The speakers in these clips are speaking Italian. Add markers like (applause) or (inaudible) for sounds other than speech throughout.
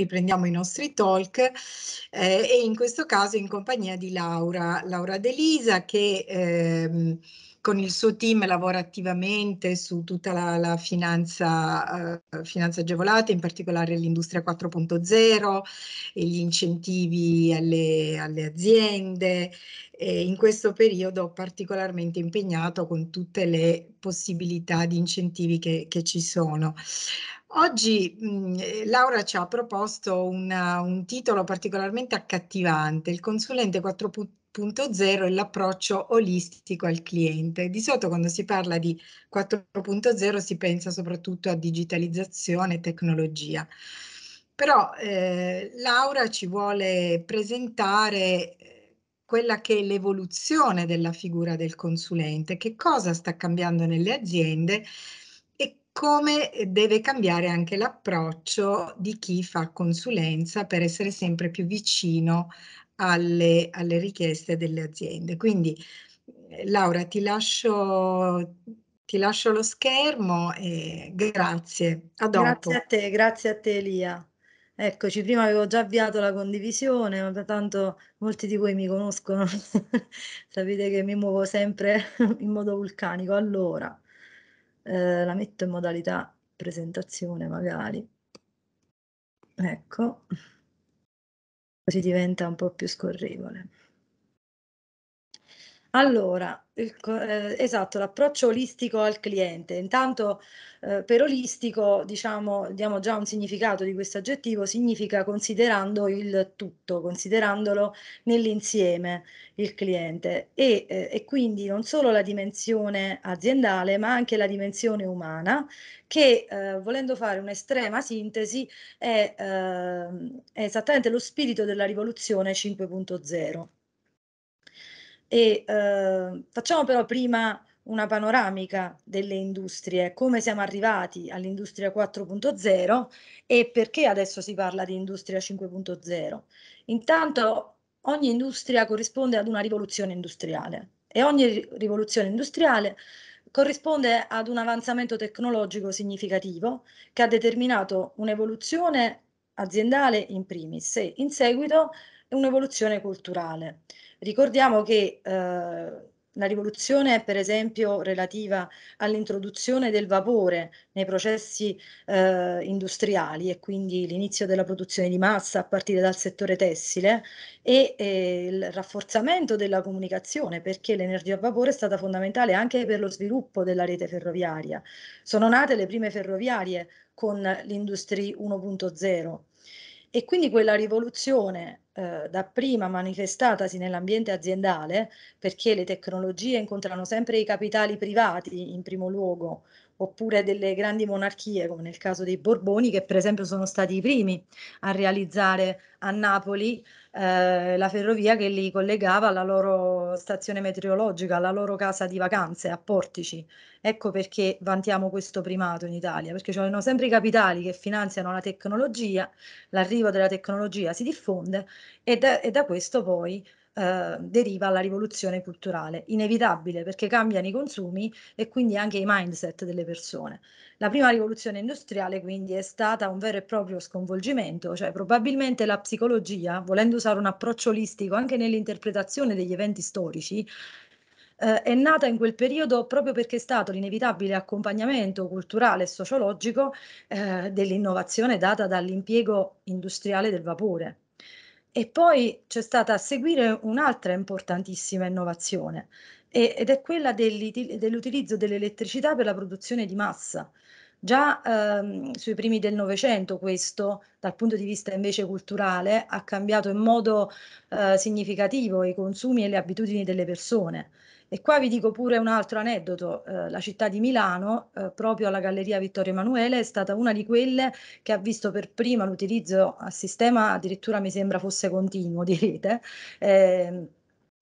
riprendiamo i nostri talk eh, e in questo caso in compagnia di Laura, Laura Delisa che eh, con il suo team lavora attivamente su tutta la, la finanza, eh, finanza, agevolata, in particolare l'industria 4.0 e gli incentivi alle, alle aziende. E in questo periodo particolarmente impegnato con tutte le possibilità di incentivi che, che ci sono. Oggi mh, mhmm, eh, Laura ci ha proposto una, un titolo particolarmente accattivante, il consulente 4.0 e l'approccio olistico al cliente. Di solito quando si parla di 4.0 si pensa soprattutto a digitalizzazione e tecnologia però eh, Laura ci vuole presentare eh, quella che è l'evoluzione della figura del consulente, che cosa sta cambiando nelle aziende come deve cambiare anche l'approccio di chi fa consulenza per essere sempre più vicino alle, alle richieste delle aziende. Quindi eh, Laura ti lascio, ti lascio lo schermo e grazie. A dopo. Grazie a te, grazie a te Elia. Eccoci, prima avevo già avviato la condivisione, ma tanto molti di voi mi conoscono, (laughs) sapete che mi muovo sempre (laughs) in modo vulcanico. Allora, eh, la metto in modalità presentazione magari. Ecco, così diventa un po' più scorrevole. Allora, il, eh, esatto, l'approccio olistico al cliente. Intanto eh, per olistico, diciamo, diamo già un significato di questo aggettivo, significa considerando il tutto, considerandolo nell'insieme il cliente e, eh, e quindi non solo la dimensione aziendale ma anche la dimensione umana che eh, volendo fare un'estrema sintesi è, ehm, è esattamente lo spirito della rivoluzione 5.0. E, eh, facciamo però prima una panoramica delle industrie, come siamo arrivati all'industria 4.0 e perché adesso si parla di industria 5.0. Intanto ogni industria corrisponde ad una rivoluzione industriale e ogni rivoluzione industriale corrisponde ad un avanzamento tecnologico significativo che ha determinato un'evoluzione aziendale in primis e in seguito un'evoluzione culturale. Ricordiamo che eh, la rivoluzione, per esempio, relativa all'introduzione del vapore nei processi eh, industriali e quindi l'inizio della produzione di massa a partire dal settore tessile e, e eh, il rafforzamento della comunicazione, perché l'energia a vapore è stata fondamentale anche per lo sviluppo della rete ferroviaria. Sono nate le prime ferroviarie con l'Industry 1.0 e quindi quella rivoluzione eh, dapprima manifestatasi nell'ambiente aziendale, perché le tecnologie incontrano sempre i capitali privati in primo luogo, oppure delle grandi monarchie, come nel caso dei Borboni, che per esempio sono stati i primi a realizzare a Napoli eh, la ferrovia che li collegava alla loro stazione meteorologica, alla loro casa di vacanze a Portici. Ecco perché vantiamo questo primato in Italia, perché ci sono sempre i capitali che finanziano la tecnologia, l'arrivo della tecnologia si diffonde e da, e da questo poi eh, deriva alla rivoluzione culturale, inevitabile perché cambiano i consumi e quindi anche i mindset delle persone. La prima rivoluzione industriale quindi è stata un vero e proprio sconvolgimento, cioè probabilmente la psicologia, volendo usare un approccio olistico anche nell'interpretazione degli eventi storici, eh, è nata in quel periodo proprio perché è stato l'inevitabile accompagnamento culturale e sociologico eh, dell'innovazione data dall'impiego industriale del vapore. E poi c'è stata a seguire un'altra importantissima innovazione ed è quella dell'utilizzo dell'elettricità per la produzione di massa. Già ehm, sui primi del Novecento questo, dal punto di vista invece culturale, ha cambiato in modo eh, significativo i consumi e le abitudini delle persone. E qua vi dico pure un altro aneddoto, eh, la città di Milano, eh, proprio alla Galleria Vittorio Emanuele, è stata una di quelle che ha visto per prima l'utilizzo a sistema, addirittura mi sembra fosse continuo (laughs) di rete. Eh,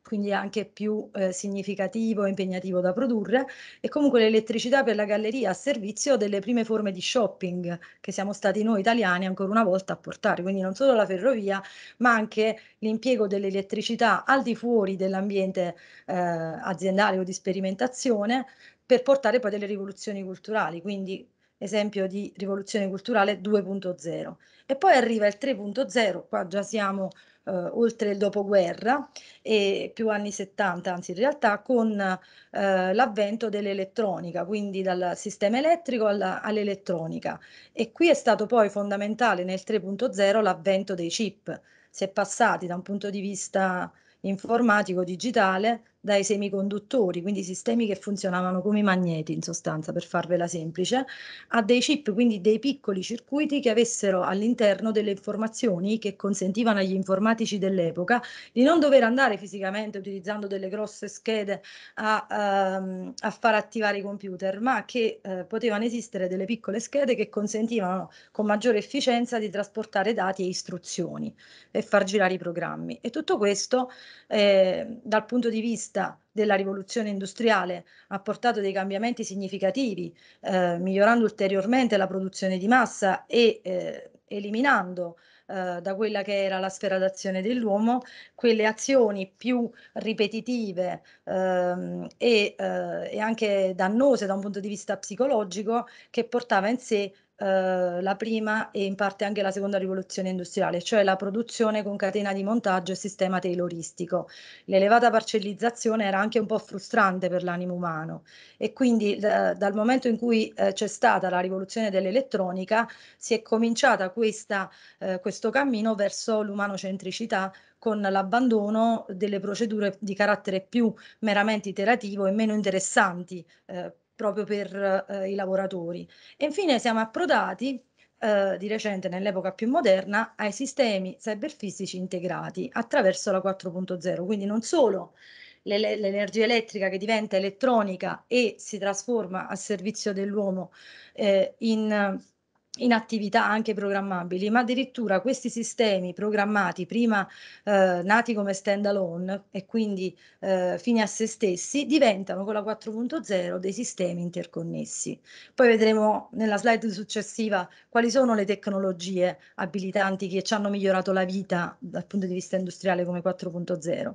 quindi anche più eh, significativo e impegnativo da produrre, e comunque l'elettricità per la galleria a servizio delle prime forme di shopping che siamo stati noi italiani ancora una volta a portare, quindi non solo la ferrovia, ma anche l'impiego dell'elettricità al di fuori dell'ambiente eh, aziendale o di sperimentazione per portare poi delle rivoluzioni culturali, quindi esempio di rivoluzione culturale 2.0. E poi arriva il 3.0, qua già siamo eh, oltre il dopoguerra e più anni 70, anzi in realtà con eh, l'avvento dell'elettronica, quindi dal sistema elettrico all'elettronica. e qui è stato poi fondamentale nel 3.0 l'avvento dei chip. Si è passati da un punto di vista informatico digitale dai semiconduttori, quindi sistemi che funzionavano come magneti in sostanza, per farvela semplice, a dei chip, quindi dei piccoli circuiti che avessero all'interno delle informazioni che consentivano agli informatici dell'epoca di non dover andare fisicamente utilizzando delle grosse schede a, um, a far attivare i computer, ma che uh, potevano esistere delle piccole schede che consentivano con maggiore efficienza di trasportare dati e istruzioni e far girare i programmi. E tutto questo eh, dal punto di vista vista della rivoluzione industriale ha portato dei cambiamenti significativi, eh, migliorando ulteriormente la produzione di massa e eh, eliminando eh, da quella che era la sfera d'azione dell'uomo quelle azioni più ripetitive ehm, e, eh, e anche dannose da un punto di vista psicologico che portava in sé eh, la prima e in parte anche la seconda rivoluzione industriale, cioè la produzione con catena di montaggio e sistema tailoristico. L'elevata parcellizzazione era anche un po' frustrante per l'animo umano e quindi eh, dal momento in cui eh, c'è stata la rivoluzione dell'elettronica si è cominciata questa, eh, questo cammino verso l'umanocentricità con l'abbandono delle procedure di carattere più meramente iterativo e meno interessanti eh, proprio per eh, i lavoratori. E infine siamo approdati eh, di recente nell'epoca più moderna ai sistemi cyberfisici integrati attraverso la 4.0, quindi non solo l'energia elettrica che diventa elettronica e si trasforma a servizio dell'uomo eh, in in attività anche programmabili, ma addirittura questi sistemi programmati prima eh, nati come stand alone e quindi eh, fine a se stessi diventano con la 4.0 dei sistemi interconnessi. Poi vedremo nella slide successiva quali sono le tecnologie abilitanti che ci hanno migliorato la vita dal punto di vista industriale come 4.0.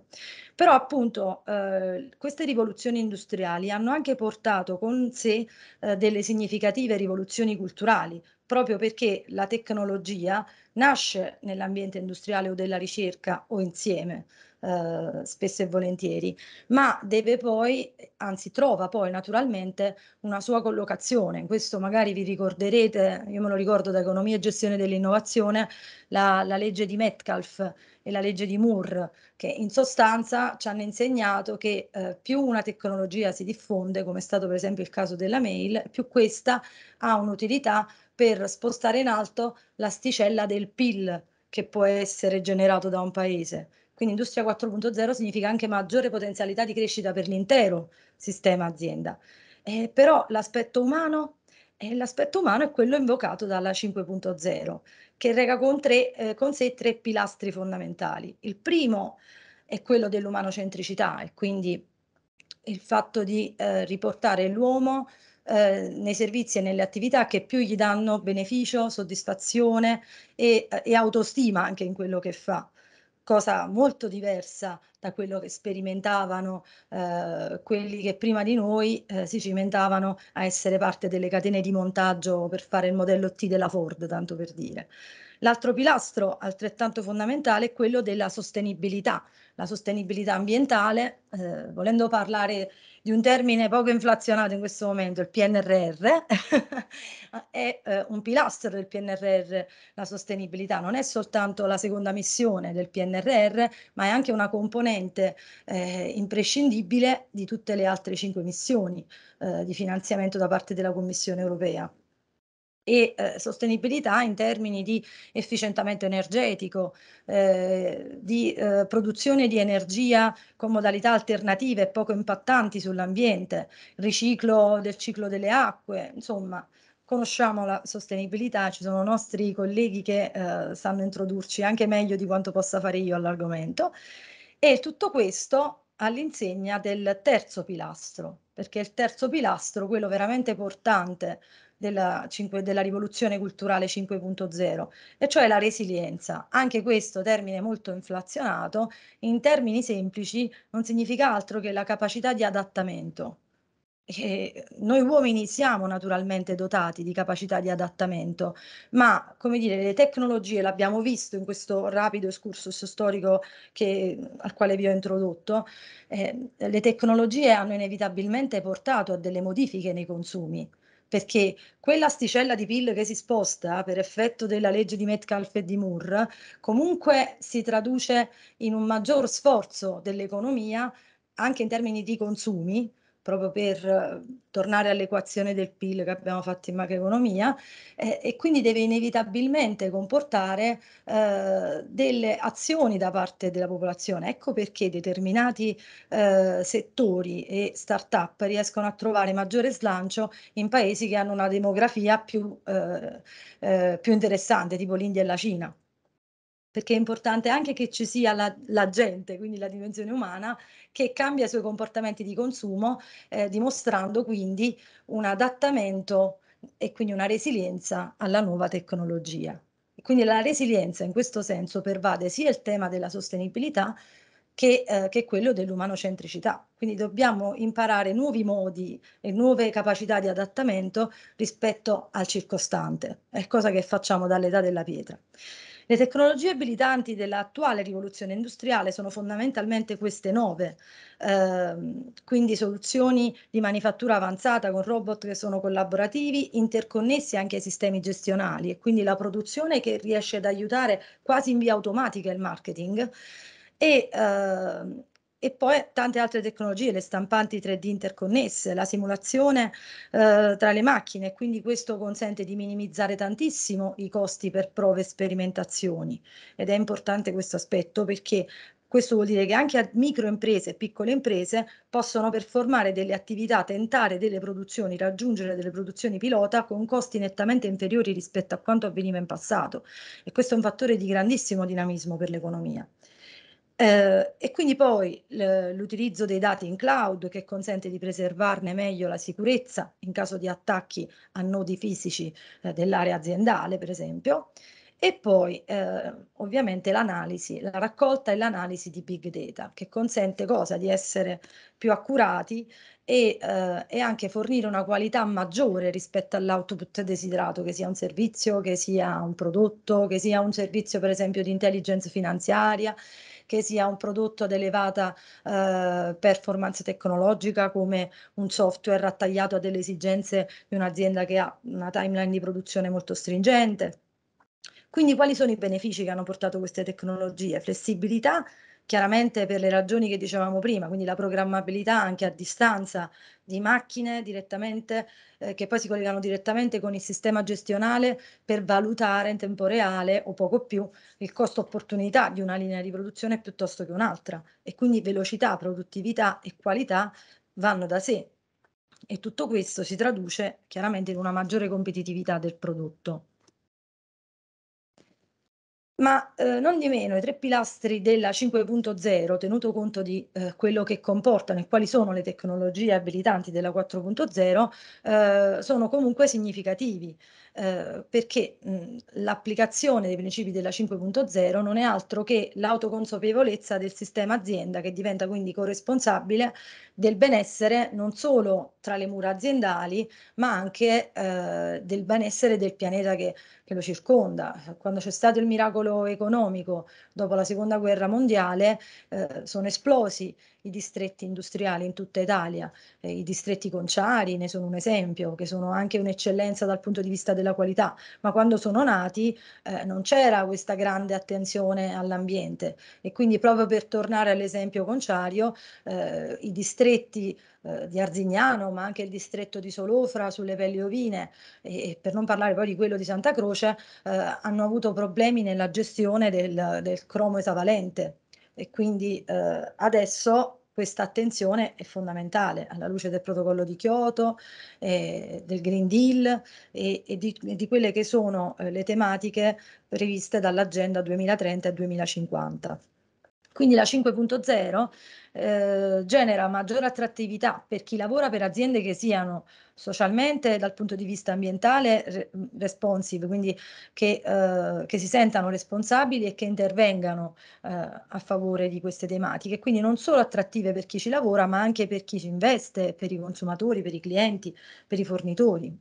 Però appunto eh, queste rivoluzioni industriali hanno anche portato con sé eh, delle significative rivoluzioni culturali, proprio perché la tecnologia nasce nell'ambiente industriale o della ricerca o insieme. Uh, spesso e volentieri, ma deve poi, anzi trova poi naturalmente una sua collocazione. Questo magari vi ricorderete, io me lo ricordo da Economia e Gestione dell'Innovazione, la, la legge di Metcalf e la legge di Moore, che in sostanza ci hanno insegnato che eh, più una tecnologia si diffonde, come è stato per esempio il caso della mail, più questa ha un'utilità per spostare in alto l'asticella del PIL che può essere generato da un paese. Quindi industria 4.0 significa anche maggiore potenzialità di crescita per l'intero sistema azienda. Eh, però l'aspetto umano, eh, l'aspetto umano è quello invocato dalla 5.0, che reca con, tre, eh, con sé tre pilastri fondamentali. Il primo è quello dell'umanocentricità e quindi il fatto di eh, riportare l'uomo eh, nei servizi e nelle attività che più gli danno beneficio, soddisfazione e, eh, e autostima anche in quello che fa cosa molto diversa da quello che sperimentavano eh, quelli che prima di noi eh, si cimentavano a essere parte delle catene di montaggio per fare il modello T della Ford, tanto per dire. L'altro pilastro altrettanto fondamentale è quello della sostenibilità, la sostenibilità ambientale, eh, volendo parlare di un termine poco inflazionato in questo momento, il PNRR, (laughs) è eh, un pilastro del PNRR la sostenibilità, non è soltanto la seconda missione del PNRR, ma è anche una componente eh, imprescindibile di tutte le altre cinque missioni eh, di finanziamento da parte della Commissione europea e eh, sostenibilità in termini di efficientamento energetico, eh, di eh, produzione di energia con modalità alternative e poco impattanti sull'ambiente, riciclo del ciclo delle acque, insomma conosciamo la sostenibilità, ci sono nostri colleghi che eh, sanno introdurci anche meglio di quanto possa fare io all'argomento e tutto questo all'insegna del terzo pilastro, perché il terzo pilastro, quello veramente portante della, 5, della rivoluzione culturale 5.0, e cioè la resilienza. Anche questo termine molto inflazionato, in termini semplici, non significa altro che la capacità di adattamento. E noi uomini siamo naturalmente dotati di capacità di adattamento, ma come dire, le tecnologie l'abbiamo visto in questo rapido escursus storico che, al quale vi ho introdotto, eh, le tecnologie hanno inevitabilmente portato a delle modifiche nei consumi perché quell'asticella di PIL che si sposta per effetto della legge di Metcalf e di Moore comunque si traduce in un maggior sforzo dell'economia anche in termini di consumi, proprio per ehm, tornare all'equazione del PIL che abbiamo fatto in macroeconomia eh, e quindi deve inevitabilmente comportare eh, delle azioni da parte della popolazione. Ecco perché determinati eh, settori e start-up riescono a trovare maggiore slancio in paesi che hanno una demografia più, eh, eh, più interessante, tipo l'India e la Cina perché è importante anche che ci sia la, la, gente, quindi la dimensione umana, che cambia i suoi comportamenti di consumo, eh, dimostrando quindi un adattamento e quindi una resilienza alla nuova tecnologia. E quindi la resilienza in questo senso pervade sia il tema della sostenibilità che, eh, che quello dell'umanocentricità. Quindi dobbiamo imparare nuovi modi e nuove capacità di adattamento rispetto al circostante, è cosa che facciamo dall'età della pietra. Le tecnologie abilitanti dell'attuale rivoluzione industriale sono fondamentalmente queste nove, ehm, quindi soluzioni di manifattura avanzata con robot che sono collaborativi, interconnessi anche ai sistemi gestionali e quindi la produzione che riesce ad aiutare quasi in via automatica il marketing e eh, e poi tante altre tecnologie, le stampanti 3D interconnesse, la simulazione eh, tra le macchine, quindi questo consente di minimizzare tantissimo i costi per prove e sperimentazioni ed è importante questo aspetto perché questo vuol dire che anche microimprese e piccole imprese possono performare delle attività, tentare delle produzioni, raggiungere delle produzioni pilota con costi nettamente inferiori rispetto a quanto avveniva in passato. E questo è un fattore di grandissimo dinamismo per l'economia. Eh, e quindi poi l'utilizzo dei dati in cloud che consente di preservarne meglio la sicurezza in caso di attacchi a nodi fisici eh, dell'area aziendale, per esempio. E poi eh, ovviamente l'analisi, la raccolta e l'analisi di big data, che consente cosa? Di essere più accurati e, eh, e anche fornire una qualità maggiore rispetto all'output desiderato, che sia un servizio, che sia un prodotto, che sia un servizio per esempio di intelligence finanziaria che sia un prodotto ad elevata eh, performance tecnologica come un software attagliato a delle esigenze di un'azienda che ha una timeline di produzione molto stringente. Quindi quali sono i benefici che hanno portato queste tecnologie? Flessibilità, chiaramente per le ragioni che dicevamo prima, quindi la programmabilità anche a distanza di macchine direttamente eh, che poi si collegano direttamente con il sistema gestionale per valutare in tempo reale o poco più il costo opportunità di una linea di produzione piuttosto che un'altra e quindi velocità, produttività e qualità vanno da sé e tutto questo si traduce chiaramente in una maggiore competitività del prodotto. Ma eh, non di meno, i tre pilastri della 5.0, tenuto conto di eh, quello che comportano e quali sono le tecnologie abilitanti della 4.0, eh, sono comunque significativi, eh, perché mm, l'applicazione dei principi della 5.0 non è altro che l'autoconsapevolezza del sistema azienda che diventa quindi corresponsabile del benessere non solo tra le mura aziendali, ma anche eh, del benessere del pianeta che, che lo circonda. Quando c'è stato il miracolo equilibrio economico dopo la seconda guerra mondiale eh, sono esplosi i distretti industriali in tutta Italia, eh, i distretti conciari ne sono un esempio, che sono anche un'eccellenza dal punto di vista della qualità, ma quando sono nati eh, non c'era questa grande attenzione all'ambiente e quindi proprio per tornare all'esempio conciario, eh, i distretti eh, di Arzignano, ma anche il distretto di Solofra sulle pelli ovine e, e per non parlare poi di quello di Santa Croce, eh, hanno avuto problemi nella gestione del, del cromo esavalente e quindi eh, adesso questa attenzione è fondamentale alla luce del protocollo di Kyoto, eh, del Green Deal e, e, di, e, di, quelle che sono eh, le tematiche previste dall'agenda 2030 e 2050. Quindi la 5.0 eh, genera maggiore attrattività per chi lavora per aziende che siano socialmente dal punto di vista ambientale re responsive, quindi che, eh, che, si sentano responsabili e che intervengano eh, a favore di queste tematiche, quindi non solo attrattive per chi ci lavora, ma anche per chi ci investe, per i consumatori, per i clienti, per i fornitori.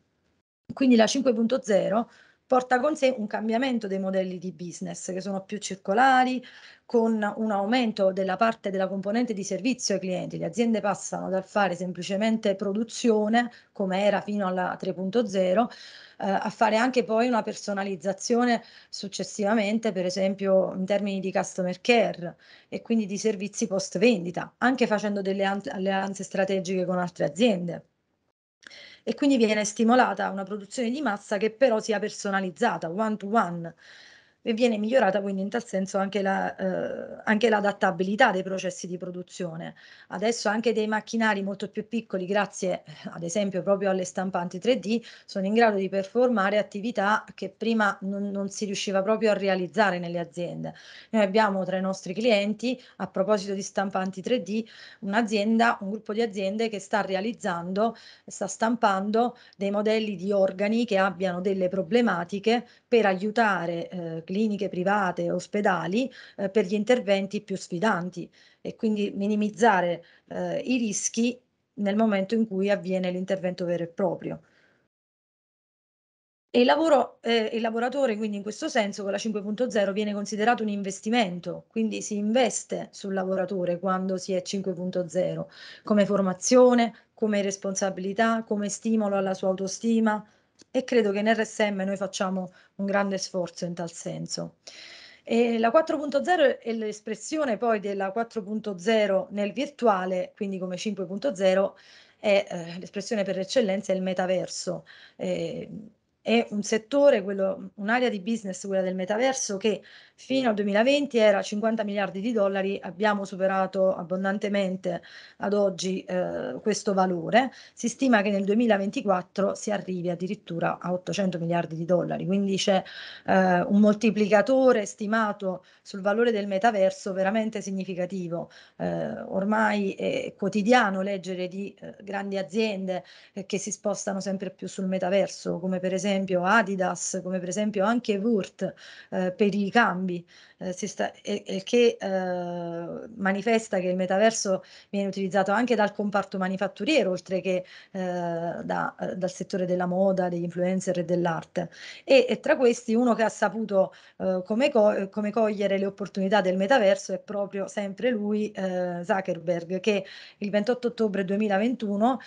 Quindi la 5.0 porta con sé un cambiamento dei modelli di business che sono più circolari, con un aumento della parte della componente di servizio ai clienti. Le aziende passano dal fare semplicemente produzione, come era fino alla 3.0, eh, a fare anche poi una personalizzazione successivamente, per esempio in termini di customer care e quindi di servizi post vendita, anche facendo delle alleanze strategiche con altre aziende e quindi viene stimolata una produzione di massa che però sia personalizzata, one to one viene migliorata quindi in tal senso anche, la, eh, anche l'adattabilità dei processi di produzione. Adesso anche dei macchinari molto più piccoli, grazie eh, ad esempio proprio alle stampanti 3D, sono in grado di performare attività che prima non, non si riusciva proprio a realizzare nelle aziende. Noi abbiamo tra i nostri clienti, a proposito di stampanti 3D, un'azienda, un gruppo di aziende che sta realizzando, sta stampando dei modelli di organi che abbiano delle problematiche per aiutare eh, cliniche private, ospedali, eh, per gli interventi più sfidanti e quindi minimizzare eh, i rischi nel momento in cui avviene l'intervento vero e proprio. E il, lavoro, eh, il lavoratore quindi in questo senso con la 5.0 viene considerato un investimento, quindi si investe sul lavoratore quando si è 5.0, come formazione, come responsabilità, come stimolo alla sua autostima, e credo che in RSM noi facciamo un grande sforzo in tal senso. E la 4.0 è l'espressione poi della 4.0 nel virtuale, quindi come 5.0 è eh, l'espressione per eccellenza è il metaverso. Eh, è un settore, quello, un'area di business, quella del metaverso, che fino al 2020 era 50 miliardi di dollari, abbiamo superato abbondantemente ad oggi eh, questo valore, si stima che nel 2024 si arrivi addirittura a 800 miliardi di dollari, quindi c'è eh, un moltiplicatore stimato sul valore del metaverso veramente significativo, eh, ormai è quotidiano leggere di eh, grandi aziende eh, che si spostano sempre più sul metaverso, come per esempio Adidas, come per esempio anche Wurt eh, per i cambi entrambi, eh, sta, e, e che eh, manifesta che il metaverso viene utilizzato anche dal comparto manifatturiero, oltre che eh, da, eh, dal settore della moda, degli influencer e dell'arte. E, e, tra questi uno che ha saputo eh, come, co come, cogliere le opportunità del metaverso è proprio sempre lui, Zuckerberg, che il 28 ottobre 2021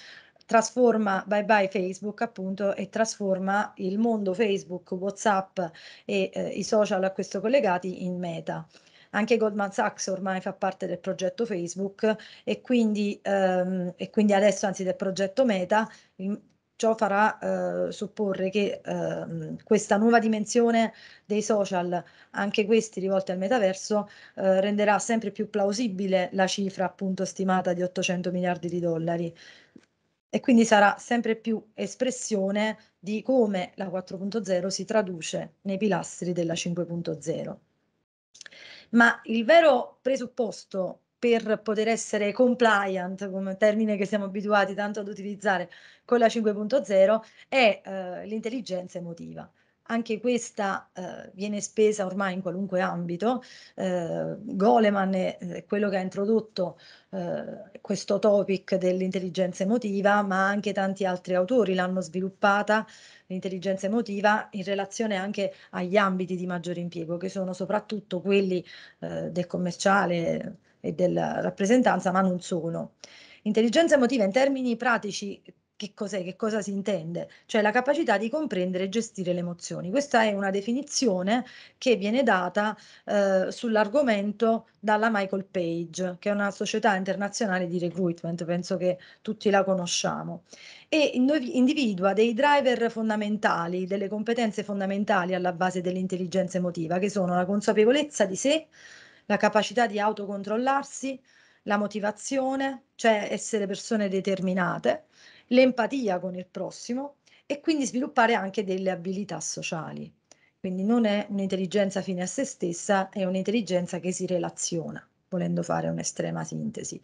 trasforma bye bye Facebook appunto e trasforma il mondo Facebook, Whatsapp e eh, i social a questo collegati in meta. Anche Goldman Sachs ormai fa parte del progetto Facebook e quindi, ehm, e quindi adesso anzi del progetto Meta, in, ciò farà eh, supporre che eh, questa nuova dimensione dei social, anche questi rivolti al metaverso, eh, renderà sempre più plausibile la cifra appunto stimata di 800 miliardi di dollari e quindi sarà sempre più espressione di come la 4.0 si traduce nei pilastri della 5.0. Ma il vero presupposto per poter essere compliant, come termine che siamo abituati tanto ad utilizzare con la 5.0, è eh, l'intelligenza emotiva anche questa eh, viene spesa ormai in qualunque ambito. Eh, Goleman è, eh, quello che ha introdotto eh, questo topic dell'intelligenza emotiva, ma anche tanti altri autori l'hanno sviluppata, l'intelligenza emotiva, in relazione anche agli ambiti di maggiore impiego, che sono soprattutto quelli eh, del commerciale e della rappresentanza, ma non solo. Intelligenza emotiva in termini pratici che cos'è, che cosa si intende, cioè la capacità di comprendere e gestire le emozioni. Questa è una definizione che viene data eh, sull'argomento dalla Michael Page, che è una società internazionale di recruitment, penso che tutti la conosciamo, e individua dei driver fondamentali, delle competenze fondamentali alla base dell'intelligenza emotiva, che sono la consapevolezza di sé, la capacità di autocontrollarsi, la motivazione, cioè essere persone determinate, l'empatia con il prossimo e quindi sviluppare anche delle abilità sociali. Quindi non è un'intelligenza fine a se stessa, è un'intelligenza che si relaziona, volendo fare un'estrema sintesi.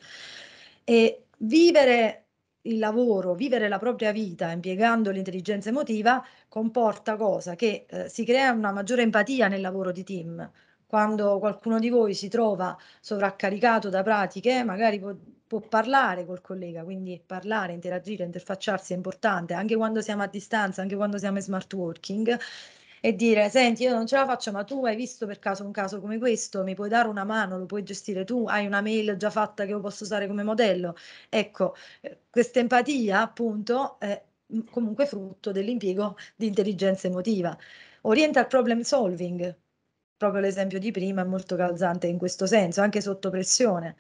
E vivere il lavoro, vivere la propria vita impiegando l'intelligenza emotiva comporta cosa? Che eh, si crea una maggiore empatia nel lavoro di team. Quando qualcuno di voi si trova sovraccaricato da pratiche, magari può può parlare col collega, quindi parlare, interagire, interfacciarsi è importante anche quando siamo a distanza, anche quando siamo in smart working e dire senti io non ce la faccio ma tu hai visto per caso un caso come questo mi puoi dare una mano lo puoi gestire tu hai una mail già fatta che io posso usare come modello ecco eh, questa empatia appunto è mm, comunque frutto dell'impiego di intelligenza emotiva orienta al problem solving proprio l'esempio di prima è molto calzante in questo senso anche sotto pressione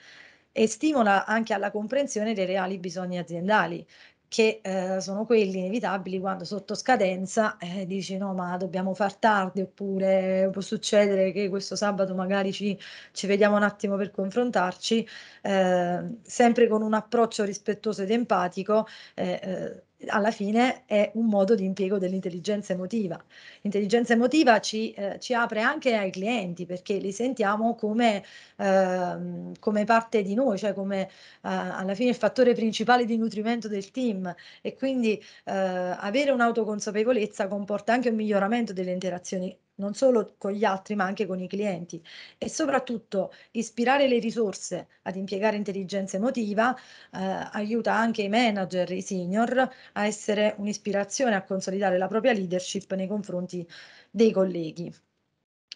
e stimola anche alla comprensione dei reali bisogni aziendali che eh, sono quelli inevitabili quando sotto scadenza eh, dici no ma dobbiamo far tardi oppure può succedere che questo sabato magari ci, ci vediamo un attimo per confrontarci, eh, sempre con un approccio rispettoso ed empatico eh, eh, alla fine è un modo di impiego dell'intelligenza emotiva. L'intelligenza emotiva ci, eh, ci apre anche ai clienti perché li sentiamo come, eh, come parte di noi, cioè come eh, alla fine il fattore principale di nutrimento del team e quindi eh, avere un'autoconsapevolezza comporta anche un miglioramento delle interazioni non solo con gli altri ma anche con i clienti e soprattutto ispirare le risorse ad impiegare intelligenza emotiva eh, aiuta anche i manager, i senior a essere un'ispirazione, a consolidare la propria leadership nei confronti dei colleghi.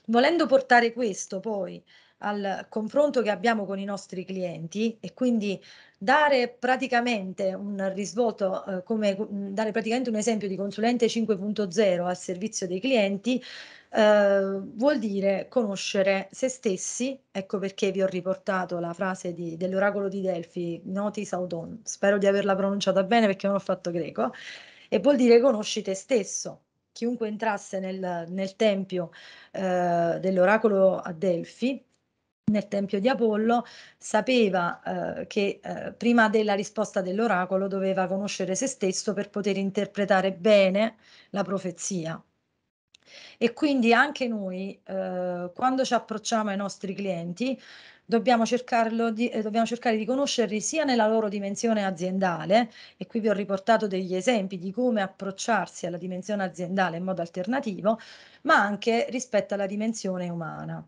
Volendo portare questo poi al confronto che abbiamo con i nostri clienti e quindi dare praticamente un risvolto, eh, come mm, dare praticamente un esempio di consulente 5.0 al servizio dei clienti, eh, vuol dire conoscere se stessi, ecco perché vi ho riportato la frase di, dell'oracolo di Delfi, notis auton, spero di averla pronunciata bene perché non ho fatto greco, e vuol dire conosci te stesso, chiunque entrasse nel, nel tempio eh, dell'oracolo a Delfi, nel tempio di Apollo, sapeva eh, che eh, prima della risposta dell'oracolo doveva conoscere se stesso per poter interpretare bene la profezia. E quindi anche noi, eh, quando ci approcciamo ai nostri clienti, dobbiamo, di, eh, dobbiamo, cercare di conoscerli sia nella loro dimensione aziendale, e qui vi ho riportato degli esempi di come approcciarsi alla dimensione aziendale in modo alternativo, ma anche rispetto alla dimensione umana.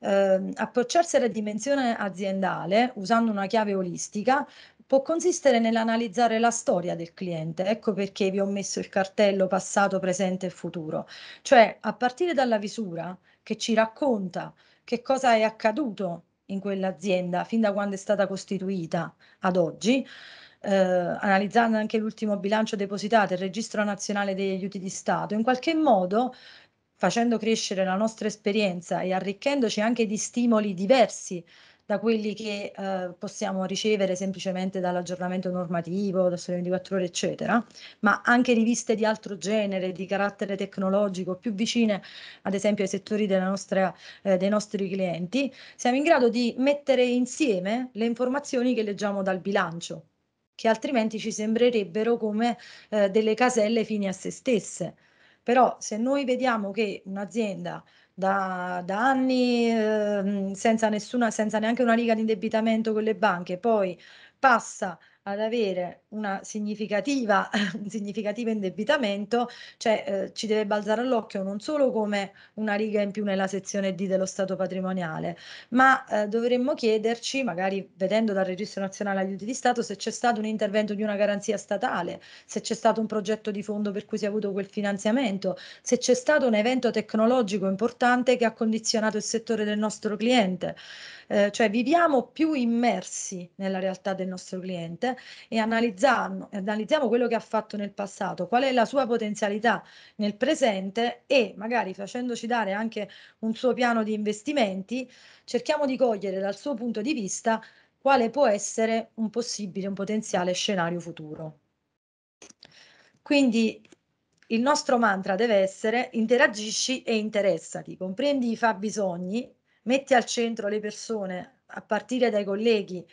Eh, approcciarsi alla dimensione aziendale usando una chiave olistica può consistere nell'analizzare la storia del cliente, ecco perché vi ho messo il cartello passato, presente e futuro, cioè a partire dalla visura che ci racconta che cosa è accaduto in quell'azienda fin da quando è stata costituita ad oggi. Eh, analizzando anche l'ultimo bilancio depositato, il registro nazionale degli aiuti di Stato, in qualche modo facendo crescere la nostra esperienza e arricchendoci anche di stimoli diversi da quelli che eh, possiamo ricevere semplicemente dall'aggiornamento normativo, da Sole 24 ore, eccetera, ma anche riviste di altro genere, di carattere tecnologico, più vicine ad esempio ai settori nostra, eh, dei nostri clienti, siamo in grado di mettere insieme le informazioni che leggiamo dal bilancio che altrimenti ci sembrerebbero come eh, delle caselle fini a se stesse. Però se noi vediamo che un'azienda da, da anni eh, senza, nessuna, senza neanche una riga di indebitamento con le banche, poi passa ad avere (laughs) un significativo indebitamento, cioè eh, ci deve balzare all'occhio non solo come una riga in più nella sezione D dello Stato patrimoniale, ma eh, dovremmo chiederci, magari vedendo dal Registro Nazionale Aiuti di Stato, se c'è stato un intervento di una garanzia statale, se c'è stato un progetto di fondo per cui si è avuto quel finanziamento, se c'è stato un evento tecnologico importante che ha condizionato il settore del nostro cliente eh, cioè viviamo più immersi nella realtà del nostro cliente e analizziamo quello che ha fatto nel passato, qual è la sua potenzialità nel presente e magari facendoci dare anche un suo piano di investimenti, cerchiamo di cogliere dal suo punto di vista quale può essere un possibile, un potenziale scenario futuro. Quindi il nostro mantra deve essere interagisci e interessati, comprendi i fabbisogni metti al centro le persone, a partire dai colleghi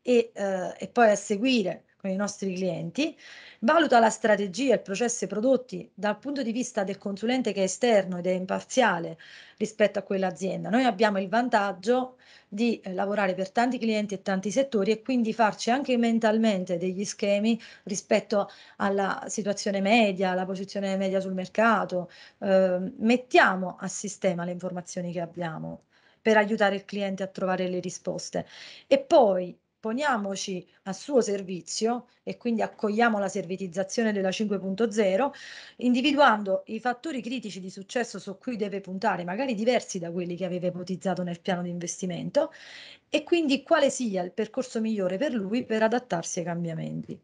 e, eh, e poi a seguire con i nostri clienti, valuta la strategia, il processo e i prodotti dal punto di vista del consulente che è esterno ed è imparziale rispetto a quell'azienda. Noi abbiamo il vantaggio di eh, lavorare per tanti clienti e tanti settori e quindi farci anche mentalmente degli schemi rispetto alla situazione media, alla posizione media sul mercato. Eh, mettiamo a sistema le informazioni che abbiamo per aiutare il cliente a trovare le risposte. E poi poniamoci a suo servizio e quindi accogliamo la servitizzazione della 5.0, individuando i fattori critici di successo su cui deve puntare, magari diversi da quelli che aveva ipotizzato nel piano di investimento, e quindi quale sia il percorso migliore per lui per adattarsi ai cambiamenti.